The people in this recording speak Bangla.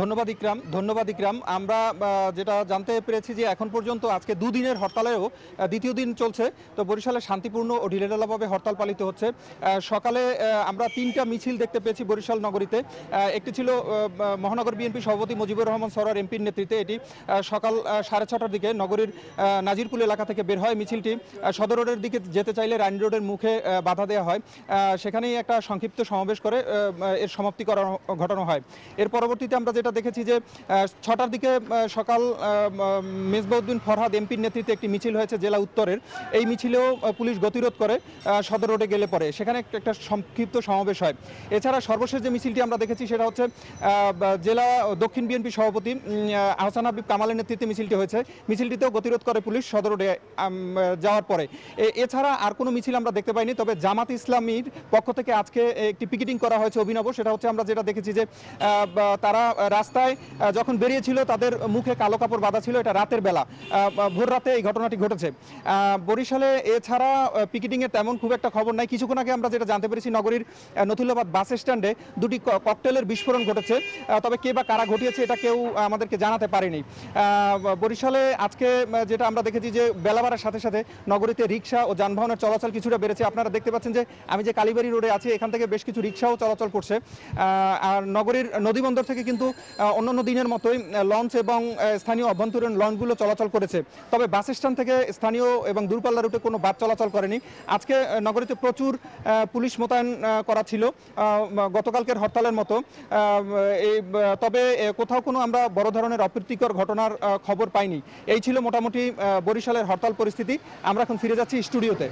ধন্যবাদ ইকরাম ধন্যবাদ ইকরাম আমরা যেটা জানতে পেরেছি যে এখন পর্যন্ত আজকে দুদিনের হরতালেও দ্বিতীয় দিন চলছে তো বরিশালে শান্তিপূর্ণ ও ঢিলেঢালাভাবে হরতাল পালিত হচ্ছে সকালে আমরা তিনটা মিছিল দেখতে পেয়েছি বরিশাল নগরীতে একটি ছিল মহানগর বিএনপি সভাপতি মুজিবুর রহমান সরার এমপির নেতৃত্বে এটি সকাল সাড়ে ছটার দিকে নগরীর নাজিরকুল এলাকা থেকে বের হয় মিছিলটি সদর রোডের দিকে যেতে চাইলে রাইন রোডের মুখে বাধা দেওয়া হয় সেখানেই একটা সংক্ষিপ্ত সমাবেশ করে এর সমাপ্তি করা ঘটানো হয় এরপর পরবর্তীতে আমরা যেটা দেখেছি যে ছটার দিকে সকাল মেজবাউদ্দিন ফরহাদ এমপির নেতৃত্বে একটি মিছিল হয়েছে জেলা উত্তরের এই মিছিলেও পুলিশ গতিরোধ করে সদর রোডে গেলে পরে সেখানে একটা সংক্ষিপ্ত সমাবেশ হয় এছাড়া সর্বশেষ যে মিছিলটি আমরা দেখেছি সেটা হচ্ছে জেলা দক্ষিণ বিএনপি সভাপতি আহসান হাবিব কামালের নেতৃত্বে মিছিলটি হয়েছে মিছিলটিতেও গতিরোধ করে পুলিশ সদর রোডে যাওয়ার পরে এছাড়া আর কোনো মিছিল আমরা দেখতে পাইনি তবে জামাত ইসলামীর পক্ষ থেকে আজকে একটি পিকেটিং করা হয়েছে অভিনব সেটা হচ্ছে আমরা যেটা দেখেছি যে তারা রাস্তায় যখন বেরিয়েছিল তাদের মুখে কালো কাপড় বাঁধা ছিল এটা রাতের বেলা ভোর রাতে এই ঘটনাটি ঘটেছে বরিশালে এছাড়া পিকেটিংয়ের তেমন খুব একটা খবর নাই কিছুক্ষণ আগে আমরা যেটা জানতে পেরেছি নগরীর নথুল্লাবাদ বাস স্ট্যান্ডে দুটি ককটেলের বিস্ফোরণ ঘটেছে তবে কে বা কারা ঘটিয়েছে এটা কেউ আমাদেরকে জানাতে পারেনি বরিশালে আজকে যেটা আমরা দেখেছি যে বেলাবারের সাথে সাথে নগরীতে রিক্সা ও যানবাহনের চলাচল কিছুটা বেড়েছে আপনারা দেখতে পাচ্ছেন যে আমি যে কালীবাড়ি রোডে আছি এখান থেকে বেশ কিছু রিক্সাও চলাচল করছে আর নগরীর নদীবন্দর থেকে কিন্তু অন্যান্য দিনের মতোই লঞ্চ এবং স্থানীয় অভ্যন্তরীণ লঞ্চগুলো চলাচল করেছে তবে বাস স্ট্যান্ড থেকে স্থানীয় এবং দূরপাল্লা রুটে কোনো বাস চলাচল করেনি আজকে নগরীতে প্রচুর পুলিশ মোতায়েন করা ছিল গতকালকের হরতালের মতো এই তবে কোথাও কোনো আমরা বড় ধরনের অপ্রীতিকর ঘটনার খবর পাইনি এই ছিল মোটামুটি বরিশালের হরতাল পরিস্থিতি আমরা এখন ফিরে যাচ্ছি স্টুডিওতে